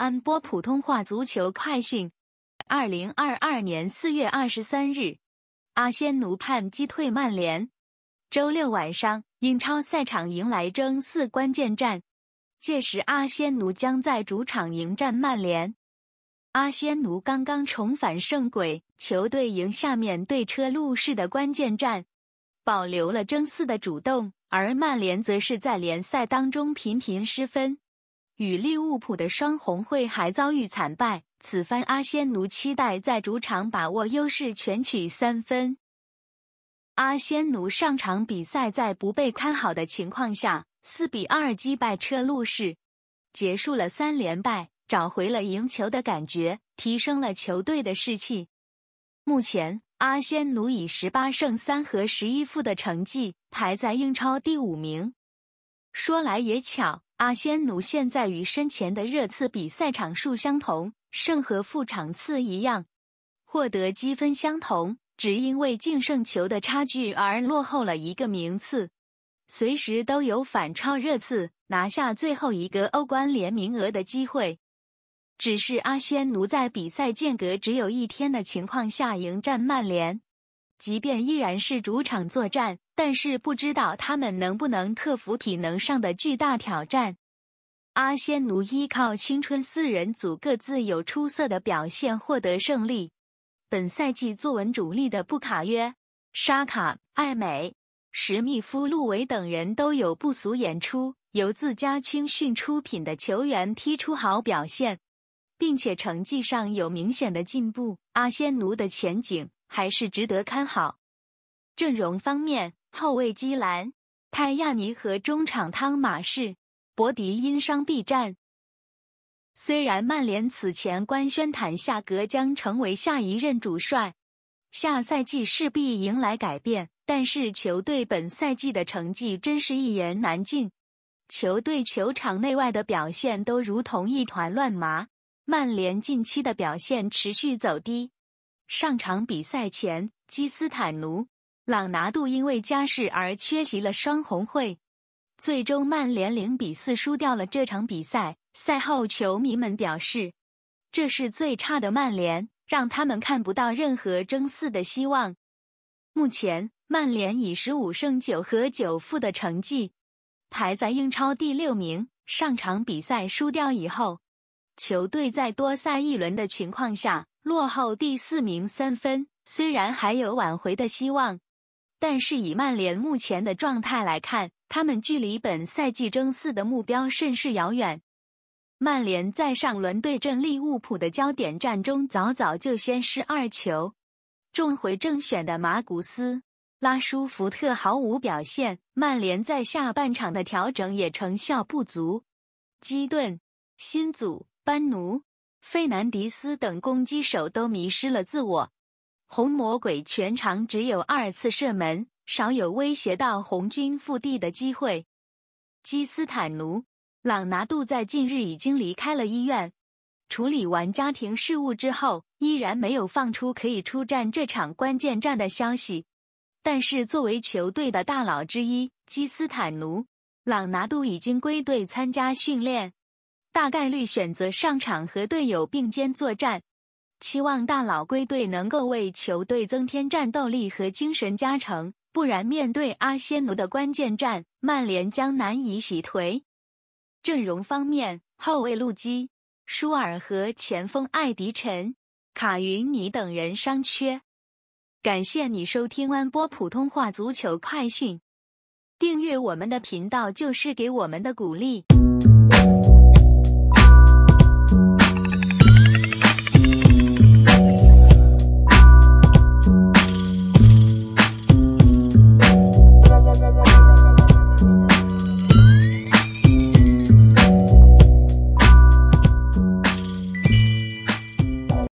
安播普通话足球快讯：二零二二年四月二十三日，阿仙奴盼击退曼联。周六晚上，英超赛场迎来争四关键战，届时阿仙奴将在主场迎战曼联。阿仙奴刚刚重返胜轨，球队赢下面对车路士的关键战，保留了争四的主动，而曼联则是在联赛当中频频失分。与利物浦的双红会还遭遇惨败，此番阿仙奴期待在主场把握优势，全取三分。阿仙奴上场比赛在不被看好的情况下，四比二击败车路士，结束了三连败，找回了赢球的感觉，提升了球队的士气。目前，阿仙奴以十八胜三和十一负的成绩排在英超第五名。说来也巧。阿仙奴现在与身前的热刺比赛场数相同，胜和负场次一样，获得积分相同，只因为净胜球的差距而落后了一个名次，随时都有反超热刺，拿下最后一个欧冠联名额的机会。只是阿仙奴在比赛间隔只有一天的情况下迎战曼联。即便依然是主场作战，但是不知道他们能不能克服体能上的巨大挑战。阿仙奴依靠青春四人组各自有出色的表现获得胜利。本赛季作文主力的布卡约、沙卡、艾美、史密夫、路维等人，都有不俗演出。由自家青训出品的球员踢出好表现，并且成绩上有明显的进步。阿仙奴的前景。还是值得看好。阵容方面，后卫基兰·泰亚尼和中场汤马士·博迪因伤避战。虽然曼联此前官宣坦夏格将成为下一任主帅，下赛季势必迎来改变，但是球队本赛季的成绩真是一言难尽，球队球场内外的表现都如同一团乱麻。曼联近期的表现持续走低。上场比赛前，基斯坦奴·朗拿度因为家事而缺席了双红会，最终曼联零比四输掉了这场比赛。赛后，球迷们表示：“这是最差的曼联，让他们看不到任何争四的希望。”目前，曼联以十五胜九和九负的成绩排在英超第六名。上场比赛输掉以后。球队在多赛一轮的情况下落后第四名三分，虽然还有挽回的希望，但是以曼联目前的状态来看，他们距离本赛季争四的目标甚是遥远。曼联在上轮对阵利物浦的焦点战中，早早就先失二球，重回正选的马古斯·拉舒福特毫无表现，曼联在下半场的调整也成效不足。基顿、新祖。班奴、费南迪斯等攻击手都迷失了自我，红魔鬼全场只有二次射门，少有威胁到红军腹地的机会。基斯坦奴·朗拿度在近日已经离开了医院，处理完家庭事务之后，依然没有放出可以出战这场关键战的消息。但是作为球队的大佬之一，基斯坦奴·朗拿度已经归队参加训练。大概率选择上场和队友并肩作战，期望大佬归队能够为球队增添战斗力和精神加成，不然面对阿仙奴的关键战，曼联将难以洗颓。阵容方面，后卫路基、舒尔和前锋艾迪臣、卡云尼等人伤缺。感谢你收听安波普通话足球快讯，订阅我们的频道就是给我们的鼓励。